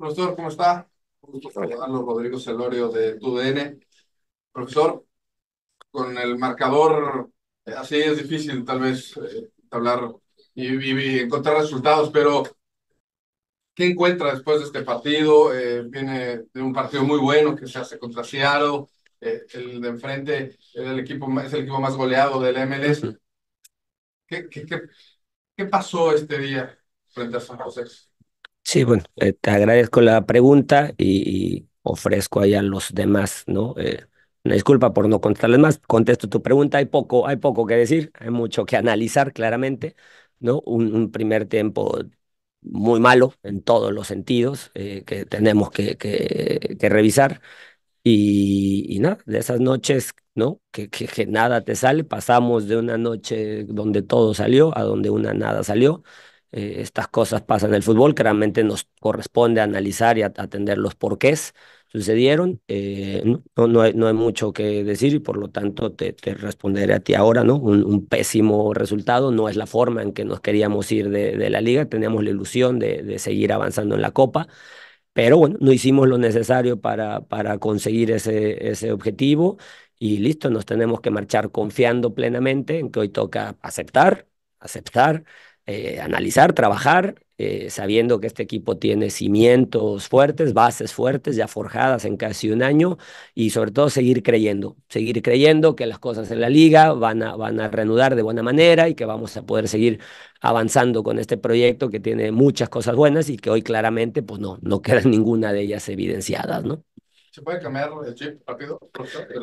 Profesor, ¿cómo está? Un gusto saludarlo, Rodrigo Celorio de TUDN. Profesor, con el marcador, eh, así es difícil tal vez eh, hablar y, encontrar resultados, pero ¿qué encuentra después de este partido? Eh, viene de un partido muy bueno que se hace contra Seattle, el de enfrente el equipo, es el equipo más goleado del MLS. ¿Qué, qué pasó este día frente a San José? Sí, bueno, eh, te agradezco la pregunta y, ofrezco ahí a los demás, ¿no? Eh, una disculpa por no contestarles más, contesto tu pregunta, hay poco, hay poco que decir, hay mucho que analizar claramente, ¿no? Un, primer tiempo muy malo en todos los sentidos eh, que tenemos que, que, revisar y, nada, de esas noches, ¿no? que nada te sale, pasamos de una noche donde todo salió a donde una nada salió eh, estas cosas pasan en el fútbol, claramente nos corresponde analizar y atender los porqués sucedieron. Eh, no, no hay, no, hay, mucho que decir y por lo tanto te, te responderé a ti ahora, ¿no? Un, pésimo resultado, no es la forma en que nos queríamos ir de, de la liga, teníamos la ilusión de, de, seguir avanzando en la Copa, pero bueno, no hicimos lo necesario para, para conseguir ese, ese objetivo y listo, nos tenemos que marchar confiando plenamente en que hoy toca aceptar, aceptar eh, analizar, trabajar, eh, sabiendo que este equipo tiene cimientos fuertes, bases fuertes, ya forjadas en casi un año, y sobre todo seguir creyendo, seguir creyendo que las cosas en la liga van a, van a reanudar de buena manera y que vamos a poder seguir avanzando con este proyecto que tiene muchas cosas buenas y que hoy claramente pues no, no quedan ninguna de ellas evidenciadas, ¿no? ¿Se puede cambiar el chip rápido?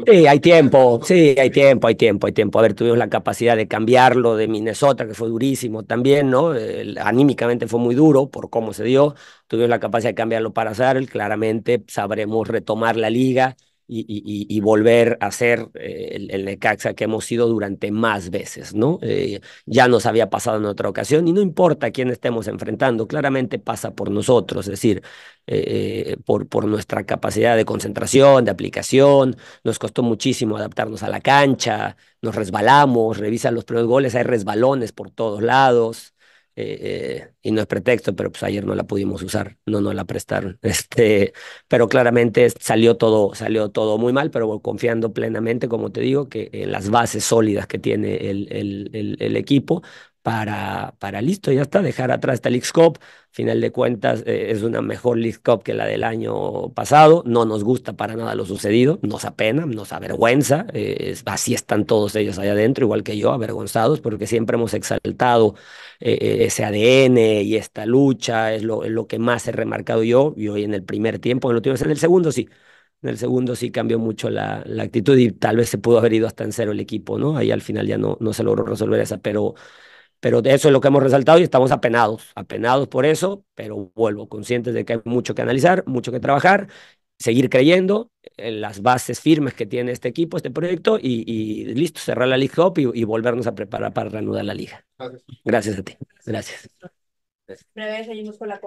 Sí, hay tiempo, sí, hay tiempo, hay tiempo, hay tiempo. A ver, tuvimos la capacidad de cambiarlo de Minnesota, que fue durísimo también, ¿no? anímicamente fue muy duro por cómo se dio. Tuvimos la capacidad de cambiarlo para Seattle, claramente sabremos retomar la liga y, volver a ser eh, el, Necaxa que hemos sido durante más veces, ¿no? Eh, ya nos había pasado en otra ocasión y no importa quién estemos enfrentando, claramente pasa por nosotros, es decir, eh, por, nuestra capacidad de concentración, de aplicación, nos costó muchísimo adaptarnos a la cancha, nos resbalamos, revisan los primeros goles, hay resbalones por todos lados. Eh, eh, y no es pretexto, pero pues ayer no la pudimos usar, no nos la prestaron. Este, pero claramente salió todo, salió todo muy mal, pero confiando plenamente, como te digo, que en las bases sólidas que tiene el equipo para, listo, ya está, dejar atrás esta League Cup. Final de cuentas, eh, es una mejor League Cup que la del año pasado. No nos gusta para nada lo sucedido, nos apena, nos avergüenza. Eh, así están todos ellos allá adentro, igual que yo, avergonzados, porque siempre hemos exaltado eh, ese ADN y esta lucha, es lo, lo que más he remarcado yo. Y hoy en el primer tiempo, en el en el segundo sí. En el segundo sí cambió mucho la, actitud y tal vez se pudo haber ido hasta en cero el equipo, ¿no? Ahí al final ya no, no se logró resolver esa, pero pero de eso es lo que hemos resaltado y estamos apenados, apenados por eso, pero vuelvo, conscientes de que hay mucho que analizar, mucho que trabajar, seguir creyendo en las bases firmes que tiene este equipo, este proyecto, y, listo, cerrar la League y, volvernos a preparar para reanudar la liga. Gracias a ti. Gracias. Gracias.